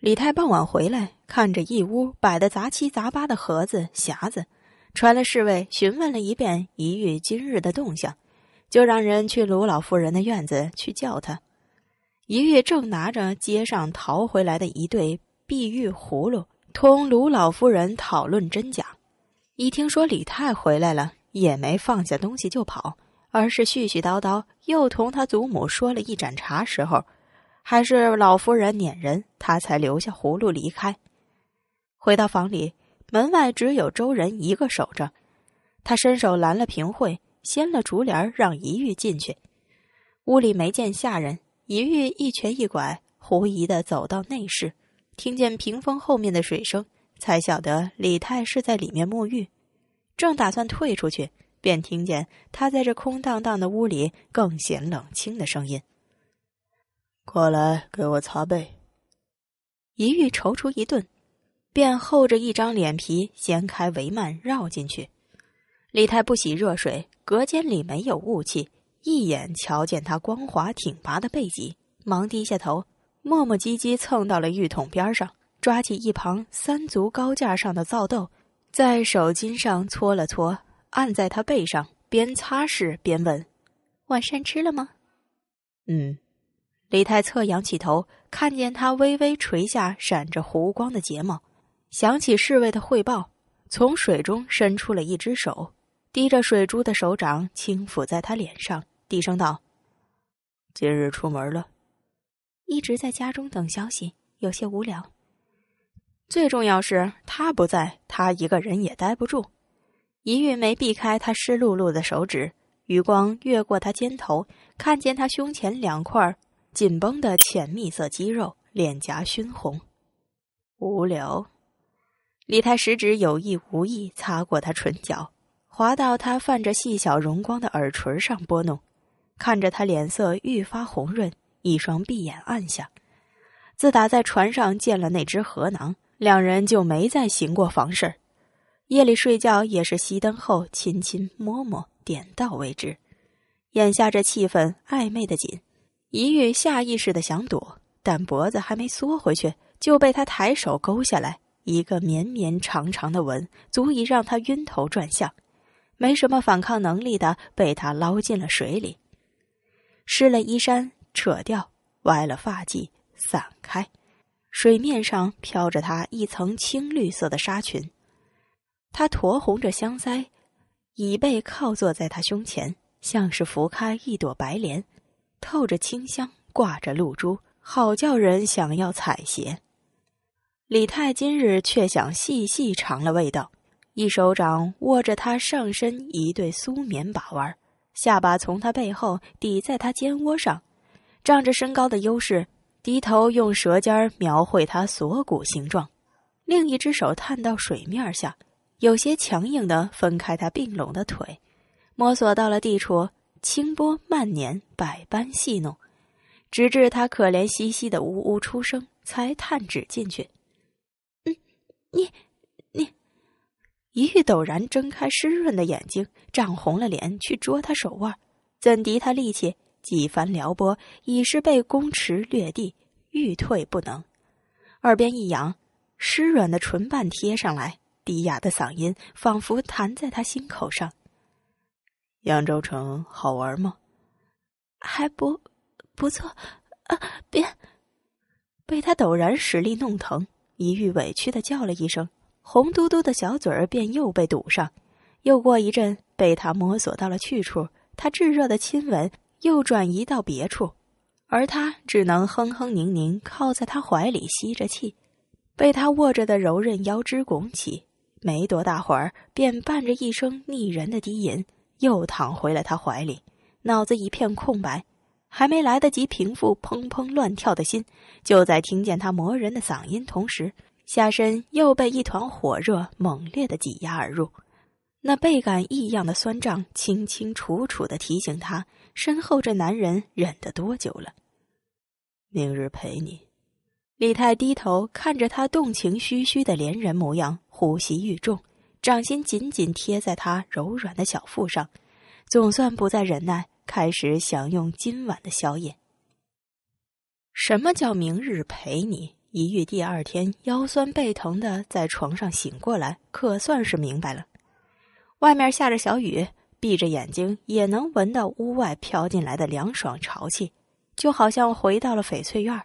李太傍晚回来，看着一屋摆的杂七杂八的盒子匣子，传了侍卫询问了一遍一玉今日的动向，就让人去卢老夫人的院子去叫他。一玉正拿着街上淘回来的一对碧玉葫芦，同卢老夫人讨论真假，一听说李太回来了，也没放下东西就跑，而是絮絮叨叨又同他祖母说了一盏茶时候。还是老夫人撵人，他才留下葫芦离开。回到房里，门外只有周仁一个守着。他伸手拦了平惠，掀了竹帘让一玉进去。屋里没见下人，一玉一瘸一拐，狐疑的走到内室，听见屏风后面的水声，才晓得李太是在里面沐浴。正打算退出去，便听见他在这空荡荡的屋里更显冷清的声音。过来给我擦背。一遇踌躇一顿，便厚着一张脸皮掀开帷幔绕进去。李太不喜热水，隔间里没有雾气，一眼瞧见他光滑挺拔的背脊，忙低下头，磨磨唧唧蹭到了浴桶边上，抓起一旁三足高架上的皂豆，在手巾上搓了搓，按在他背上，边擦拭边问：“晚上吃了吗？”“嗯。”李太侧仰起头，看见他微微垂下、闪着弧光的睫毛，想起侍卫的汇报，从水中伸出了一只手，滴着水珠的手掌轻抚在他脸上，低声道：“今日出门了，一直在家中等消息，有些无聊。最重要是他不在，他一个人也待不住。”一玉梅避开他湿漉漉的手指，余光越过他肩头，看见他胸前两块。紧绷的浅蜜色肌肉，脸颊熏红。无聊，李太食指有意无意擦过他唇角，滑到他泛着细小荣光的耳垂上拨弄，看着他脸色愈发红润，一双碧眼暗下。自打在船上见了那只河囊，两人就没再行过房事儿，夜里睡觉也是熄灯后亲亲摸摸，点到为止。眼下这气氛暧昧的紧。一玉下意识的想躲，但脖子还没缩回去，就被他抬手勾下来，一个绵绵长长的吻，足以让他晕头转向，没什么反抗能力的被他捞进了水里，湿了衣衫，扯掉，歪了发髻，散开，水面上飘着他一层青绿色的纱裙，他酡红着香腮，椅背靠坐在他胸前，像是拂开一朵白莲。透着清香，挂着露珠，好叫人想要采撷。李太今日却想细细尝了味道，一手掌握着他上身一对酥棉把玩，下巴从他背后抵在他肩窝上，仗着身高的优势，低头用舌尖儿描绘他锁骨形状。另一只手探到水面下，有些强硬的分开他并拢的腿，摸索到了地处。轻波漫捻，百般戏弄，直至他可怜兮兮的呜呜出声，才探指进去。嗯，你，你，一玉陡然睁开湿润的眼睛，涨红了脸，去捉他手腕，怎敌他力气？几番撩拨，已是被攻持掠地，欲退不能。耳边一扬，湿软的唇瓣贴上来，低哑的嗓音仿佛弹在他心口上。扬州城好玩吗？还不不错啊！别被他陡然使力弄疼，一遇委屈的叫了一声，红嘟嘟的小嘴儿便又被堵上。又过一阵，被他摸索到了去处，他炙热的亲吻又转移到别处，而他只能哼哼宁宁靠在他怀里吸着气，被他握着的柔韧腰肢拱起，没多大会儿，便伴着一声腻人的低吟。又躺回了他怀里，脑子一片空白，还没来得及平复砰砰乱跳的心，就在听见他磨人的嗓音同时，下身又被一团火热猛烈的挤压而入，那倍感异样的酸胀，清清楚楚的提醒他身后这男人忍得多久了。明日陪你，李太低头看着他动情吁吁的怜人模样，呼吸愈重。掌心紧紧贴在他柔软的小腹上，总算不再忍耐，开始享用今晚的宵夜。什么叫明日陪你？一遇第二天腰酸背疼的，在床上醒过来，可算是明白了。外面下着小雨，闭着眼睛也能闻到屋外飘进来的凉爽潮气，就好像回到了翡翠院。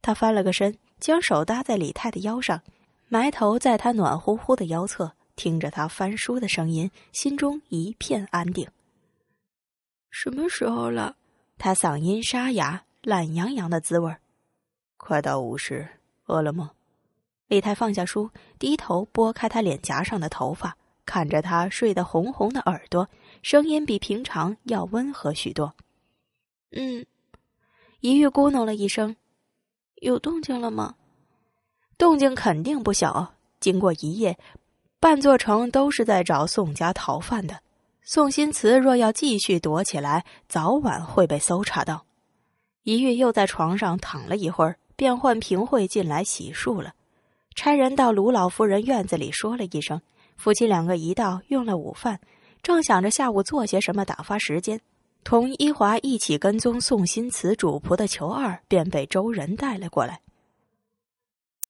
他翻了个身，将手搭在李太的腰上，埋头在他暖乎乎的腰侧。听着，他翻书的声音，心中一片安定。什么时候了？他嗓音沙哑，懒洋洋的滋味。快到午时，饿了吗？李太放下书，低头拨开他脸颊上的头发，看着他睡得红红的耳朵，声音比平常要温和许多。嗯，一玉咕哝了一声：“有动静了吗？”动静肯定不小，经过一夜。半座城都是在找宋家逃犯的，宋新慈若要继续躲起来，早晚会被搜查到。一玉又在床上躺了一会儿，便唤平惠进来洗漱了，差人到卢老夫人院子里说了一声。夫妻两个一道用了午饭，正想着下午做些什么打发时间，同一华一起跟踪宋新慈主仆的裘二便被周仁带了过来。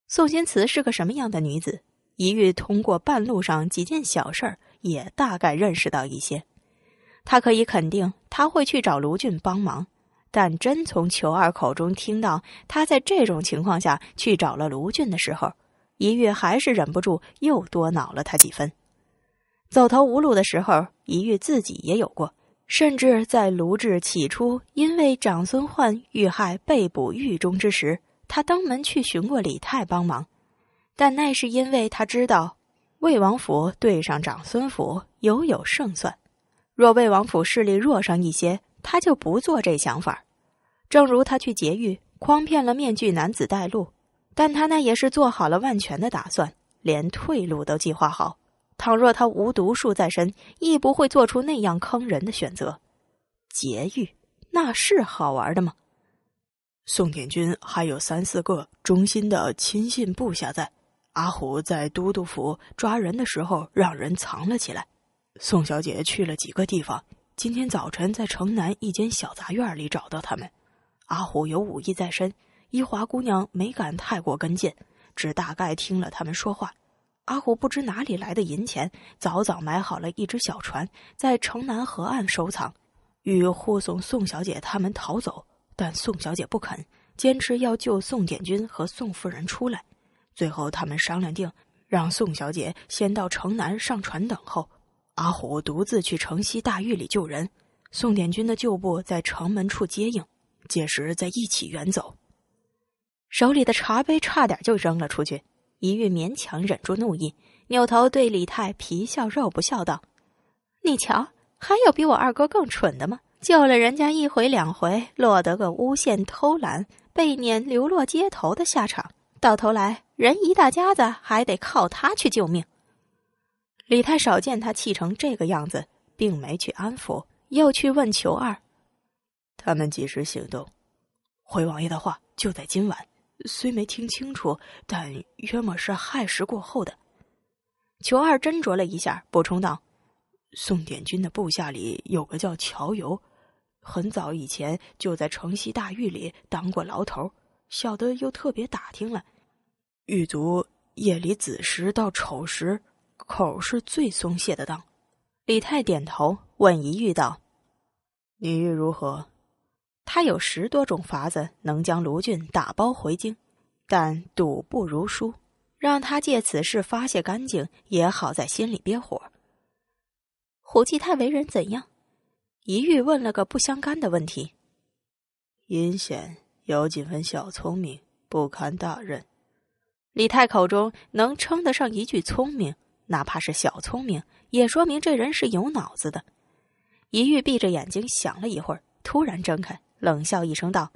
宋新慈是个什么样的女子？一玉通过半路上几件小事儿，也大概认识到一些。他可以肯定他会去找卢俊帮忙，但真从裘二口中听到他在这种情况下去找了卢俊的时候，一玉还是忍不住又多恼了他几分。走投无路的时候，一玉自己也有过，甚至在卢志起初因为长孙焕遇害被捕狱中之时，他登门去寻过李泰帮忙。但那是因为他知道，魏王府对上长孙府犹有胜算。若魏王府势力弱上一些，他就不做这想法。正如他去劫狱，诓骗了面具男子带路，但他那也是做好了万全的打算，连退路都计划好。倘若他无毒术在身，亦不会做出那样坑人的选择。劫狱，那是好玩的吗？宋天军还有三四个忠心的亲信部下在。阿虎在都督府抓人的时候，让人藏了起来。宋小姐去了几个地方，今天早晨在城南一间小杂院里找到他们。阿虎有武艺在身，伊华姑娘没敢太过跟进，只大概听了他们说话。阿虎不知哪里来的银钱，早早买好了一只小船，在城南河岸收藏，欲护送宋小姐他们逃走。但宋小姐不肯，坚持要救宋典军和宋夫人出来。最后，他们商量定，让宋小姐先到城南上船等候，阿虎独自去城西大狱里救人，宋典军的旧部在城门处接应，届时再一起远走。手里的茶杯差点就扔了出去，一玉勉强忍住怒意，扭头对李泰皮笑肉不笑道：“你瞧，还有比我二哥更蠢的吗？救了人家一回两回，落得个诬陷、偷懒、被撵、流落街头的下场，到头来。”人一大家子还得靠他去救命。李太少见他气成这个样子，并没去安抚，又去问裘二：“他们几时行动？”回王爷的话，就在今晚。虽没听清楚，但约莫是亥时过后的。裘二斟酌了一下，补充道：“宋典军的部下里有个叫乔游，很早以前就在城西大狱里当过牢头。小的又特别打听了。”狱卒夜里子时到丑时口是最松懈的当。李泰点头，问一玉道：“你欲如何？他有十多种法子能将卢俊打包回京，但赌不如输，让他借此事发泄干净也好，在心里憋火。胡继泰为人怎样？一玉问了个不相干的问题。阴险，有几分小聪明，不堪大任。李泰口中能称得上一句聪明，哪怕是小聪明，也说明这人是有脑子的。一玉闭着眼睛想了一会儿，突然睁开，冷笑一声道：“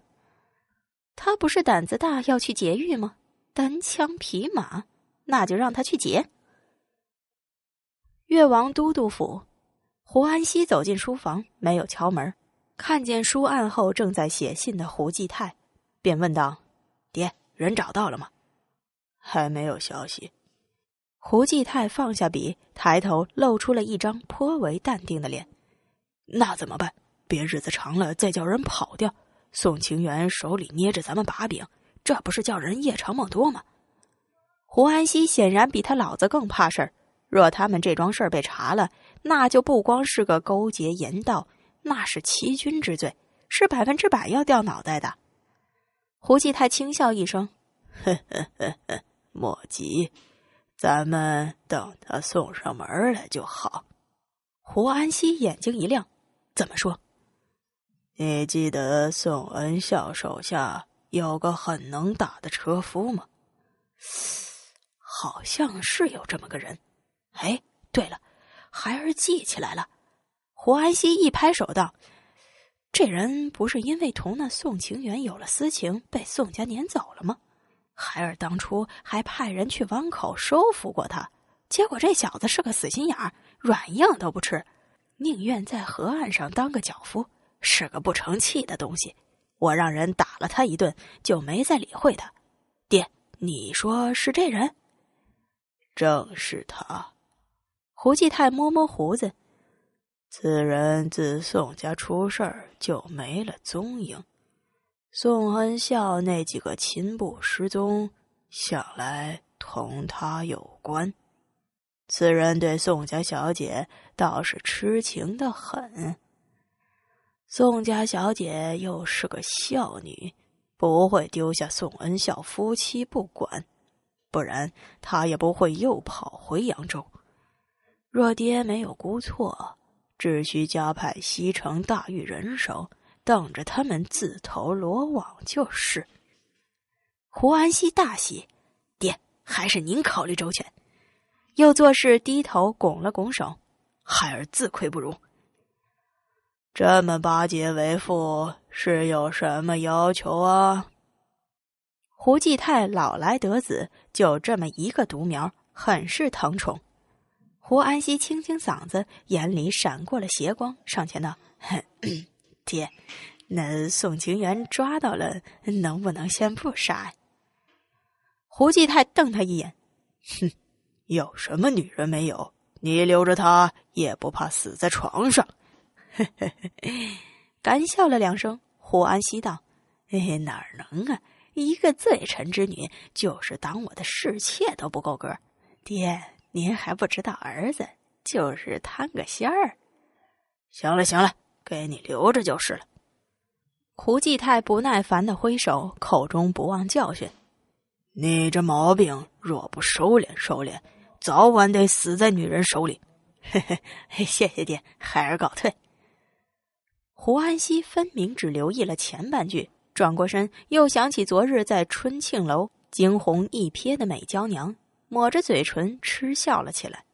他不是胆子大要去劫狱吗？单枪匹马，那就让他去劫。”越王都督府，胡安熙走进书房，没有敲门，看见书案后正在写信的胡继泰，便问道：“爹，人找到了吗？”还没有消息。胡继泰放下笔，抬头露出了一张颇为淡定的脸。那怎么办？别日子长了再叫人跑掉。宋清源手里捏着咱们把柄，这不是叫人夜长梦多吗？胡安西显然比他老子更怕事儿。若他们这桩事儿被查了，那就不光是个勾结严盗，那是欺君之罪，是百分之百要掉脑袋的。胡继泰轻笑一声，呵呵呵呵。莫急，咱们等他送上门来就好。胡安熙眼睛一亮：“怎么说？你记得宋恩孝手下有个很能打的车夫吗？好像是有这么个人。哎，对了，孩儿记起来了。”胡安熙一拍手道：“这人不是因为同那宋情缘有了私情，被宋家撵走了吗？”孩儿当初还派人去湾口收服过他，结果这小子是个死心眼儿，软硬都不吃，宁愿在河岸上当个脚夫，是个不成器的东西。我让人打了他一顿，就没再理会他。爹，你说是这人？正是他。胡继泰摸摸胡子，此人自宋家出事儿就没了踪影。宋恩孝那几个亲部失踪，想来同他有关。此人对宋家小姐倒是痴情的很。宋家小姐又是个孝女，不会丢下宋恩孝夫妻不管，不然他也不会又跑回扬州。若爹没有估错，只需加派西城大狱人手。等着他们自投罗网就是。胡安西大喜，爹，还是您考虑周全。又做事低头拱了拱手，孩儿自愧不如。这么巴结为父，是有什么要求啊？胡继泰老来得子，就这么一个独苗，很是疼宠。胡安西清清嗓子，眼里闪过了邪光，上前道：“哼。”爹，那宋清源抓到了，能不能先不杀？胡继泰瞪他一眼，哼，有什么女人没有？你留着他，也不怕死在床上？干笑了两声，胡安熙道：“嘿、嘿，哪能啊？一个罪臣之女，就是当我的侍妾都不够格。”爹，您还不知道，儿子就是贪个仙儿。行了，行了。给你留着就是了。胡继泰不耐烦的挥手，口中不忘教训：“你这毛病若不收敛收敛，早晚得死在女人手里。”嘿嘿，谢谢爹，孩儿告退。胡安熙分明只留意了前半句，转过身又想起昨日在春庆楼惊鸿一瞥的美娇娘，抹着嘴唇嗤笑了起来。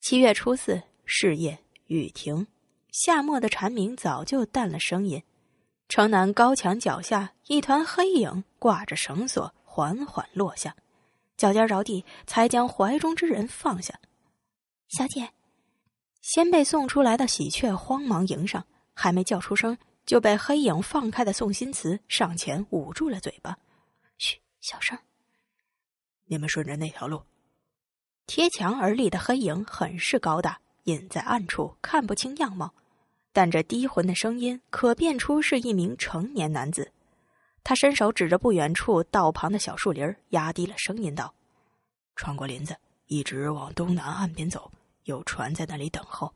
七月初四，是夜雨停。夏末的蝉鸣早就淡了声音，城南高墙脚下，一团黑影挂着绳索缓缓落下，脚尖着地，才将怀中之人放下。小姐，先被送出来的喜鹊慌忙迎上，还没叫出声，就被黑影放开的宋新慈上前捂住了嘴巴：“嘘，小声。”你们顺着那条路，贴墙而立的黑影很是高大，隐在暗处，看不清样貌。但这低浑的声音可辨出是一名成年男子。他伸手指着不远处道旁的小树林，压低了声音道：“穿过林子，一直往东南岸边走，有船在那里等候。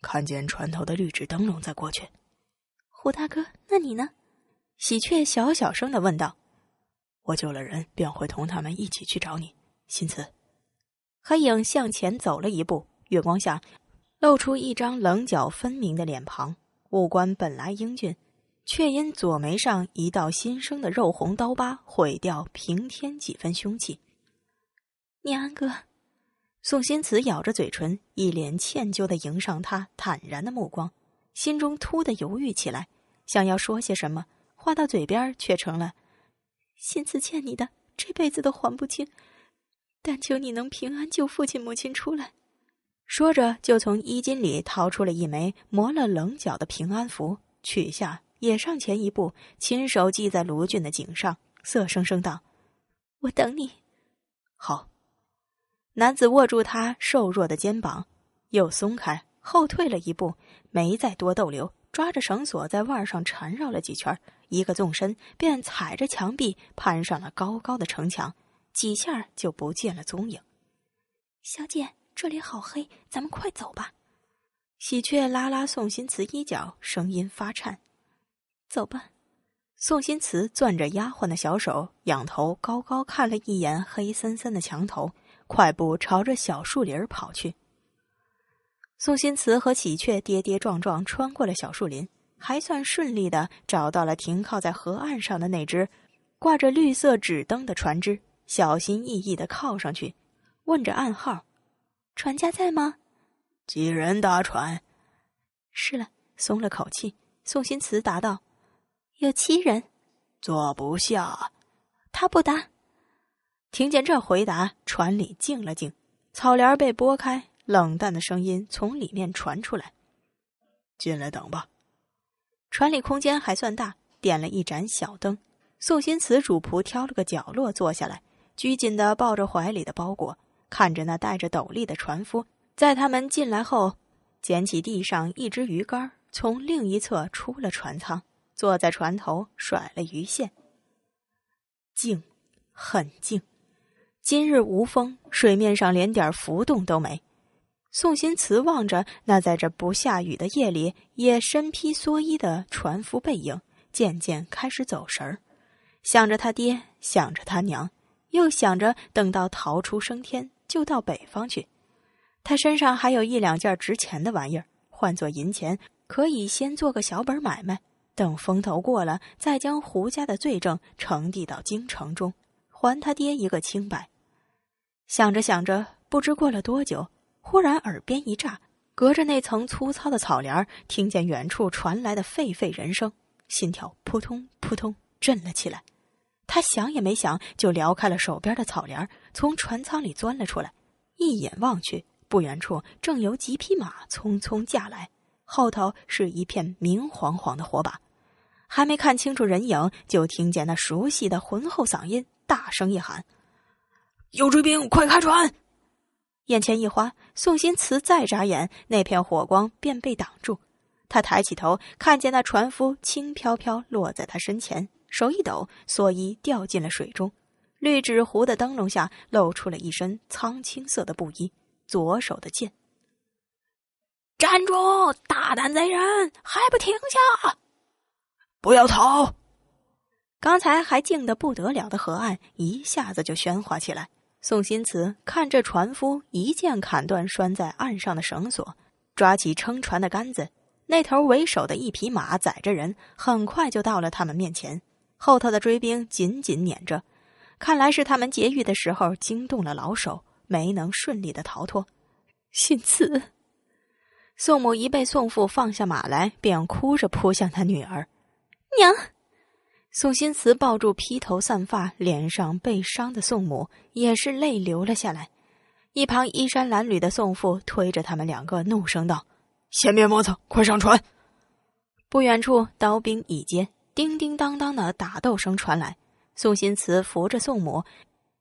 看见船头的绿纸灯笼再过去。”“胡大哥，那你呢？”喜鹊小小声的问道。“我救了人，便会同他们一起去找你。”心慈。黑影向前走了一步，月光下。露出一张棱角分明的脸庞，五官本来英俊，却因左眉上一道新生的肉红刀疤毁掉，平添几分凶气。念安哥，宋新慈咬着嘴唇，一脸歉疚的迎上他坦然的目光，心中突的犹豫起来，想要说些什么，话到嘴边却成了：“新慈欠你的这辈子都还不清，但求你能平安救父亲母亲出来。”说着，就从衣襟里掏出了一枚磨了棱角的平安符，取下，也上前一步，亲手系在卢俊的颈上，色声声道：“我等你。”好。男子握住他瘦弱的肩膀，又松开，后退了一步，没再多逗留，抓着绳索在腕上缠绕了几圈，一个纵身，便踩着墙壁攀上了高高的城墙，几下就不见了踪影。小姐。这里好黑，咱们快走吧！喜鹊拉拉宋新慈衣角，声音发颤：“走吧。”宋新慈攥着丫鬟的小手，仰头高高看了一眼黑森森的墙头，快步朝着小树林跑去。宋新慈和喜鹊跌跌撞撞穿过了小树林，还算顺利的找到了停靠在河岸上的那只挂着绿色纸灯的船只，小心翼翼的靠上去，问着暗号。船家在吗？几人搭船？是了，松了口气。宋新慈答道：“有七人，坐不下，他不答。听见这回答，船里静了静，草帘被拨开，冷淡的声音从里面传出来：“进来等吧。”船里空间还算大，点了一盏小灯。宋新慈主仆挑了个角落坐下来，拘谨的抱着怀里的包裹。看着那戴着斗笠的船夫，在他们进来后，捡起地上一只鱼竿，从另一侧出了船舱，坐在船头甩了鱼线。静，很静，今日无风，水面上连点浮动都没。宋新慈望着那在这不下雨的夜里也身披蓑衣的船夫背影，渐渐开始走神儿，想着他爹，想着他娘，又想着等到逃出升天。就到北方去，他身上还有一两件值钱的玩意儿，换做银钱，可以先做个小本买卖，等风头过了，再将胡家的罪证呈递到京城中，还他爹一个清白。想着想着，不知过了多久，忽然耳边一炸，隔着那层粗糙的草帘，听见远处传来的沸沸人声，心跳扑通扑通震了起来。他想也没想，就撩开了手边的草帘，从船舱里钻了出来。一眼望去，不远处正有几匹马匆匆驾来，后头是一片明晃晃的火把。还没看清楚人影，就听见那熟悉的浑厚嗓音大声一喊：“有追兵，快开船！”眼前一花，宋新慈再眨眼，那片火光便被挡住。他抬起头，看见那船夫轻飘飘落在他身前。手一抖，蓑衣掉进了水中。绿纸糊的灯笼下露出了一身苍青色的布衣，左手的剑。站住！大胆贼人，还不停下！不要逃！刚才还静得不得了的河岸一下子就喧哗起来。宋新慈看着船夫一剑砍断拴在岸上的绳索，抓起撑船的杆子，那头为首的一匹马载着人，很快就到了他们面前。后头的追兵紧紧撵着，看来是他们劫狱的时候惊动了老手，没能顺利的逃脱。新慈，宋母一被宋父放下马来，便哭着扑向他女儿。娘，宋新慈抱住披头散发、脸上被伤的宋母，也是泪流了下来。一旁衣衫褴褛的宋父推着他们两个，怒声道：“先别磨蹭，快上船！”不远处，刀兵已接。叮叮当当的打斗声传来，宋新慈扶着宋母，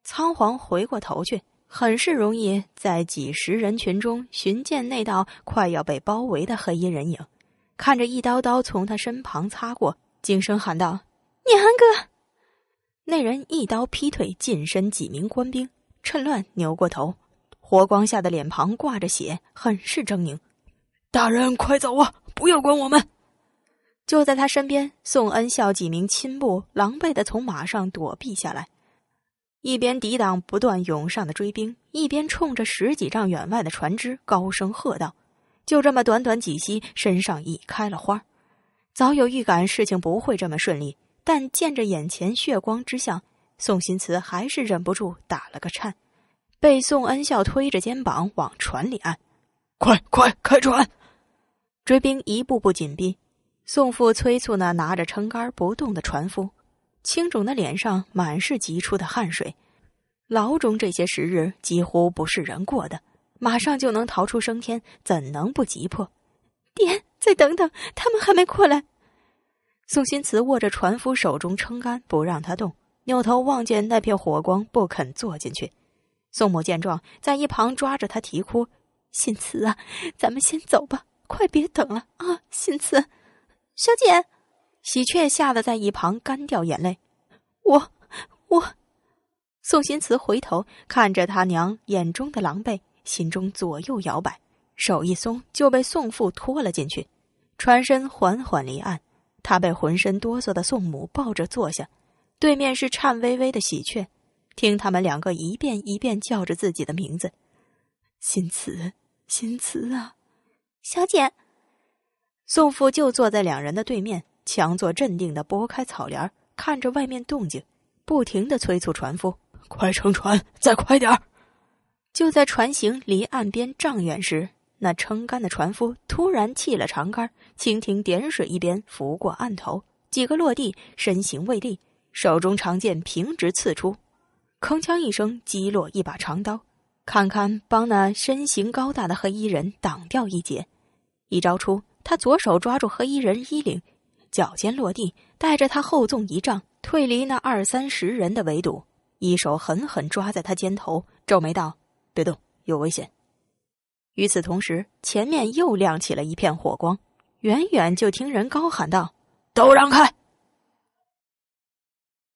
仓皇回过头去，很是容易在几十人群中寻见那道快要被包围的黑衣人影。看着一刀刀从他身旁擦过，惊声喊道：“娘哥！”那人一刀劈退近身几名官兵，趁乱扭过头，火光下的脸庞挂着血，很是狰狞。“大人，快走啊！不要管我们。”就在他身边，宋恩孝几名亲部狼狈的从马上躲避下来，一边抵挡不断涌上的追兵，一边冲着十几丈远外的船只高声喝道：“就这么短短几息，身上已开了花。早有预感事情不会这么顺利，但见着眼前血光之象，宋新慈还是忍不住打了个颤，被宋恩孝推着肩膀往船里按。快快开船！追兵一步步紧逼。”宋父催促那拿着撑杆不动的船夫，青肿的脸上满是急出的汗水。牢中这些时日几乎不是人过的，马上就能逃出升天，怎能不急迫？爹，再等等，他们还没过来。宋新慈握着船夫手中撑杆不让他动，扭头望见那片火光，不肯坐进去。宋母见状，在一旁抓着他啼哭：“新慈啊，咱们先走吧，快别等了啊，新慈。”小姐，喜鹊吓得在一旁干掉眼泪。我，我，宋新慈回头看着他娘眼中的狼狈，心中左右摇摆，手一松就被宋父拖了进去。船身缓缓离岸，他被浑身哆嗦的宋母抱着坐下，对面是颤巍巍的喜鹊，听他们两个一遍一遍叫着自己的名字：“新慈，新慈啊，小姐。”宋父就坐在两人的对面，强作镇定地拨开草帘，看着外面动静，不停地催促船夫：“快乘船，再快点儿！”就在船行离岸边丈远时，那撑杆的船夫突然弃了长杆，蜻蜓点水一边拂过岸头，几个落地，身形未立，手中长剑平直刺出，铿锵一声击落一把长刀，堪堪帮那身形高大的黑衣人挡掉一劫。一招出。他左手抓住黑衣人衣领，脚尖落地，带着他后纵一丈，退离那二三十人的围堵。一手狠狠抓在他肩头，皱眉道：“别动，有危险。”与此同时，前面又亮起了一片火光，远远就听人高喊道：“都让开！”